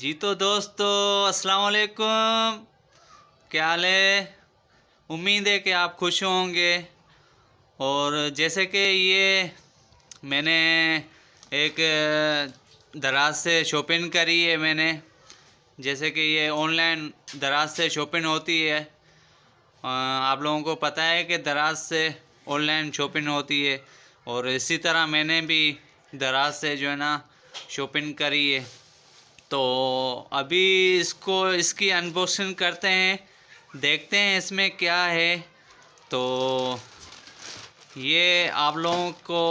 जी तो दोस्तों अस्सलाम वालेकुम क्या हाल है उम्मीद है कि आप खुश होंगे और जैसे कि ये मैंने एक दराज से शॉपिंग करी है मैंने जैसे कि ये ऑनलाइन दराज से शॉपिंग होती है आप लोगों को पता है कि दराज से ऑनलाइन शॉपिंग होती है और इसी तरह मैंने भी दराज से जो है ना शॉपिंग करी है तो अभी इसको इसकी अनबॉक्सिंग करते हैं देखते हैं इसमें क्या है तो ये आप लोगों को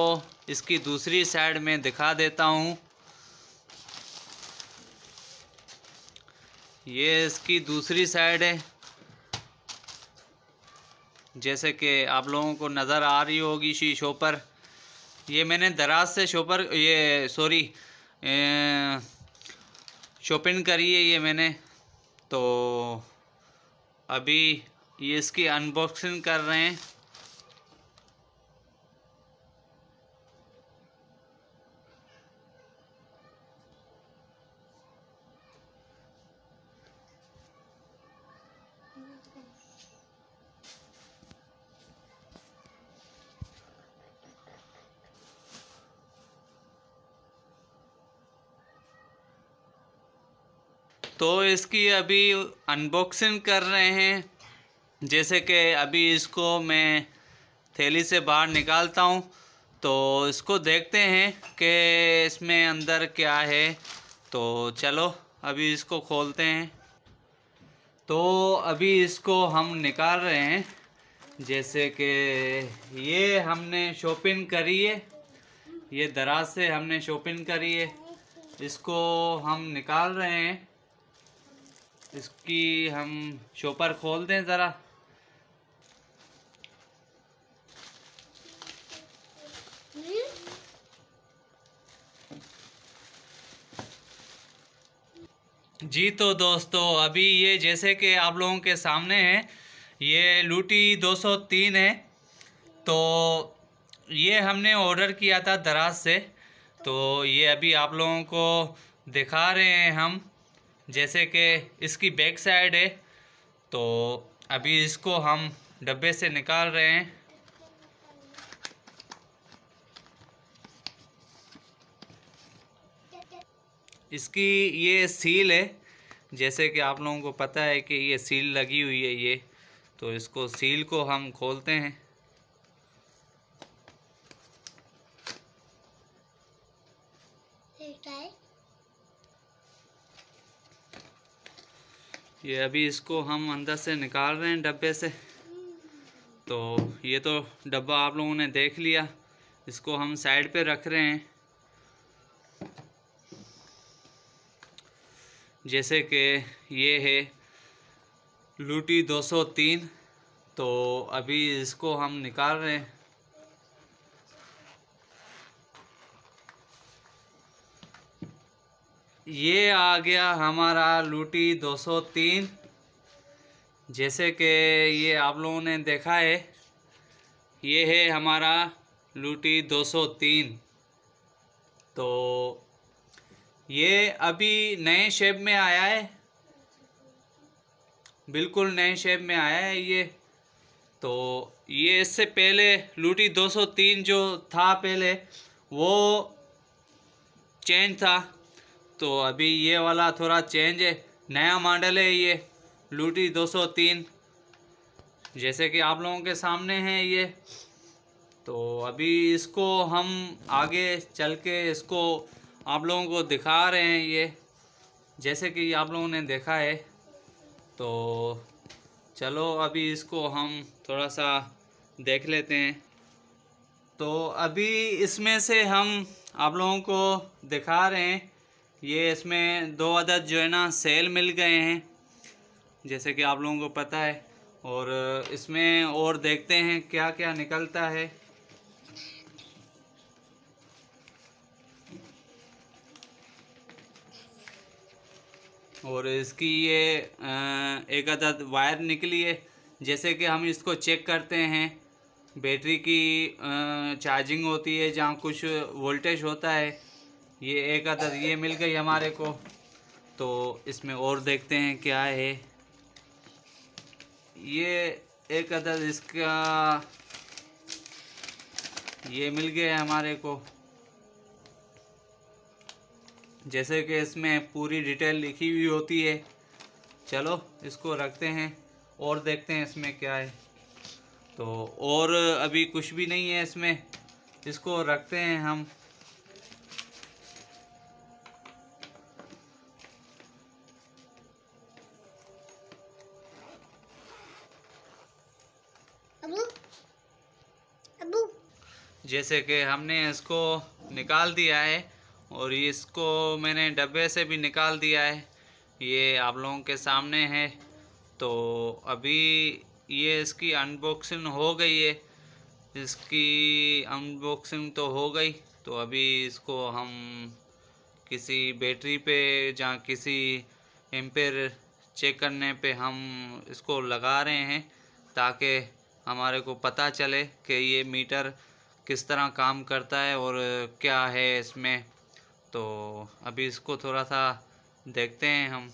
इसकी दूसरी साइड में दिखा देता हूँ ये इसकी दूसरी साइड है जैसे कि आप लोगों को नज़र आ रही होगी शीशो पर ये मैंने दराज से शोपर ये सॉरी शॉपिंग करी है ये मैंने तो अभी ये इसकी अनबॉक्सिंग कर रहे हैं तो इसकी अभी अनबॉक्सिंग कर रहे हैं जैसे कि अभी इसको मैं थैली से बाहर निकालता हूँ तो इसको देखते हैं कि इसमें अंदर क्या है तो चलो अभी इसको खोलते हैं तो अभी इसको हम निकाल रहे हैं जैसे कि ये हमने शॉपिंग करी है ये दराज से हमने शॉपिंग करी है इसको हम निकाल रहे हैं इसकी हम शोपर खोल दें ज़रा जी तो दोस्तों अभी ये जैसे कि आप लोगों के सामने है ये लूटी 203 है तो ये हमने ऑर्डर किया था दराज से तो ये अभी आप लोगों को दिखा रहे हैं हम जैसे कि इसकी बैक साइड है तो अभी इसको हम डब्बे से निकाल रहे हैं इसकी ये सील है जैसे कि आप लोगों को पता है कि ये सील लगी हुई है ये तो इसको सील को हम खोलते हैं ठीक है ये अभी इसको हम अंदर से निकाल रहे हैं डब्बे से तो ये तो डब्बा आप लोगों ने देख लिया इसको हम साइड पे रख रहे हैं जैसे कि ये है लूटी 203 तो अभी इसको हम निकाल रहे हैं ये आ गया हमारा लूटी 203 जैसे कि ये आप लोगों ने देखा है ये है हमारा लूटी 203 तो ये अभी नए शेप में आया है बिल्कुल नए शेप में आया है ये तो ये इससे पहले लूटी 203 जो था पहले वो चेंज था दोस्तों अभी ये वाला थोड़ा चेंज है नया मॉडल है ये लूटी 203 जैसे कि आप लोगों के सामने है ये तो अभी इसको हम आगे चल के इसको आप लोगों को दिखा रहे हैं ये जैसे कि आप लोगों ने देखा है तो चलो अभी इसको हम थोड़ा सा देख लेते हैं तो अभी इसमें से हम आप लोगों को दिखा रहे हैं ये इसमें दो अदद जो है ना सेल मिल गए हैं जैसे कि आप लोगों को पता है और इसमें और देखते हैं क्या क्या निकलता है और इसकी ये एक अदद वायर निकली है जैसे कि हम इसको चेक करते हैं बैटरी की चार्जिंग होती है जहाँ कुछ वोल्टेज होता है ये एक अदर ये मिल गई हमारे को तो इसमें और देखते हैं क्या है ये एक अदर इसका ये मिल गया है हमारे को जैसे कि इसमें पूरी डिटेल लिखी हुई होती है चलो इसको रखते हैं और देखते हैं इसमें क्या है तो और अभी कुछ भी नहीं है इसमें इसको रखते हैं हम जैसे कि हमने इसको निकाल दिया है और इसको मैंने डब्बे से भी निकाल दिया है ये आप लोगों के सामने है तो अभी ये इसकी अनबॉक्सिंग हो गई है इसकी अनबॉक्सिंग तो हो गई तो अभी इसको हम किसी बैटरी पे या किसी एम्पेयर चेक करने पे हम इसको लगा रहे हैं ताकि हमारे को पता चले कि ये मीटर किस तरह काम करता है और क्या है इसमें तो अभी इसको थोड़ा सा देखते हैं हम